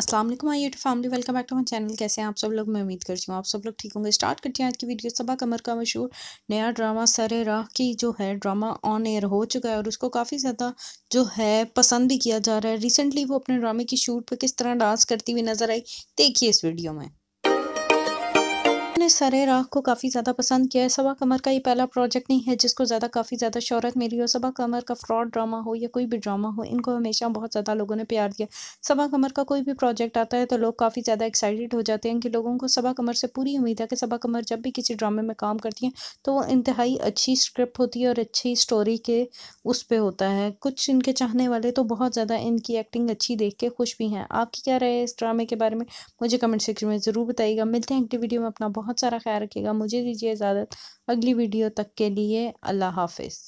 Aslam my YouTube family welcome back to my channel कैसे हैं आप सब लोग मैं उम्मीद करती हूँ आप सब लोग ठीक होंगे स्टार्ट करते हैं आज की वीडियो सबा कमर का मशहूर नया ड्रामा सरे राह की जो है ड्रामा ऑन एयर हो चुका है और उसको काफ़ी ज़्यादा जो है पसंद भी किया जा रहा है रिसेंटली वो अपने ड्रामे की शूट पर किस तरह डांस करती हुई नज़र आई देखिए इस वीडियो में ने सरे राह को काफ़ी ज़्यादा पसंद किया है सबा कमर का ये पहला प्रोजेक्ट नहीं है जिसको ज़्यादा काफ़ी ज़्यादा शहरत मिली हो सबा कमर का फ्रॉड ड्रामा हो या कोई भी ड्रामा हो इनको हमेशा बहुत ज़्यादा लोगों ने प्यार दिया सबा कमर का कोई भी प्रोजेक्ट आता है तो लोग काफ़ी ज़्यादा एक्साइटेड हो जाते हैं कि लोगों को सबा कमर से पूरी उम्मीद है कि सबा कमर जब भी किसी ड्रामे में काम करती हैं तो वो इंतहाई अच्छी स्क्रिप्ट होती है और अच्छी स्टोरी के उस पर होता है कुछ इनके चाहने वाले तो बहुत ज़्यादा इनकी एक्टिंग अच्छी देख के खुश भी हैं आपकी क्या राय है इस ड्रामे के बारे में मुझे कमेंट सेक्शन में ज़रूर बताइएगा मिलते हैं एक्टिव वीडियो में अपना बहुत बहुत सारा ख्याल रखिएगा मुझे दीजिए इजाज़त अगली वीडियो तक के लिए अल्लाह हाफिज़